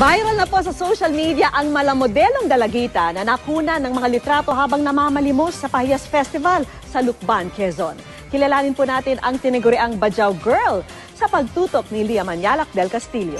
Viral na po sa social media ang malamodelong dalagita na nakuna ng mga litrato habang namamalimos sa Pahiyas Festival sa Lukban, Quezon. Kilalanin po natin ang tiniguriang Bajaw Girl sa pagtutok ni Lia Manyalak del Castillo.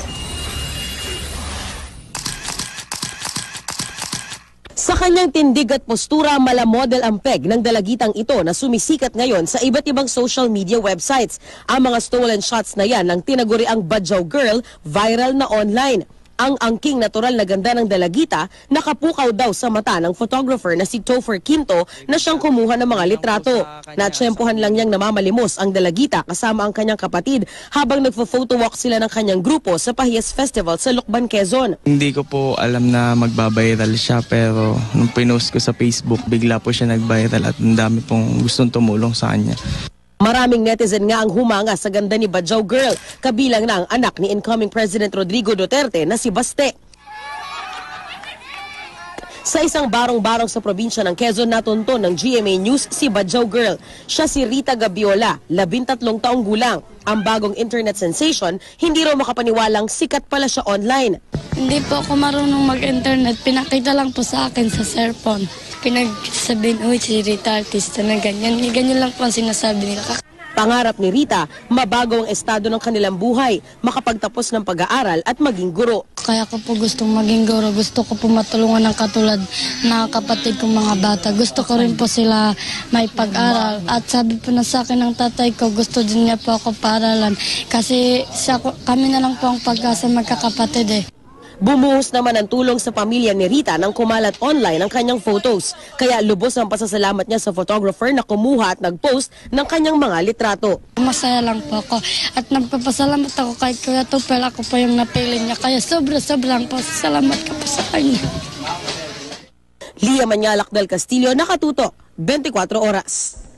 Sa kanyang tindig at postura, malamodel ang peg ng dalagitang ito na sumisikat ngayon sa iba't ibang social media websites. Ang mga stolen shots na yan ng tinaguriang Bajaw Girl viral na online. Ang angking natural na ganda ng dalagita nakapukaw daw sa mata ng photographer na si Topher Quinto na siyang kumuha ng mga litrato. Natsyempohan lang niyang namamalimos ang dalagita kasama ang kanyang kapatid habang nagpo-photo walk sila ng kanyang grupo sa Pahias Festival sa Lukban, Quezon. Hindi ko po alam na magbabiral siya pero nung pinost ko sa Facebook bigla po siya nag-viral at ang dami pong gustong tumulong sa kanya. Maraming netizen nga ang humanga sa ganda ni Bajau Girl, kabilang na ang anak ni incoming President Rodrigo Duterte na si Baste. Sa isang barong-barong sa probinsya ng Quezon, natunto ng GMA News si Badjo Girl. Siya si Rita Gabiola, 13 taong gulang. Ang bagong internet sensation, hindi raw makapaniwalang sikat pala siya online. Hindi po ako marunong mag-internet. Pinakita lang po sa akin sa cellphone. Pinagsabihin, uy, si Rita artista na ganyan. Ganyan lang po ang sinasabi nila. Pangarap ni Rita, mabago ang estado ng kanilang buhay, makapagtapos ng pag-aaral at maging guro. Kaya ko po gustong maging guro, gusto ko po matulungan ng katulad na kapatid kong mga bata. Gusto ko rin po sila may pag-aral. At sabi po na sa akin ng tatay ko, gusto din niya po ako paaralan. Kasi sa, kami na lang po ang pag-asa magkakapatid eh. Bumuhos naman ang tulong sa pamilya ni Rita nang kumalat online ang kanyang photos. Kaya lubos ang pasasalamat niya sa photographer na kumuha at nag-post ng kanyang mga litrato. Masaya lang po ako at nagpapasalamat ako kay Kuya Tupel. Ako po yung napili niya. Kaya sobra-sobrang po. Salamat ka po sa kanya. Lia Manyalak del Castillo, Nakatuto, 24 Oras.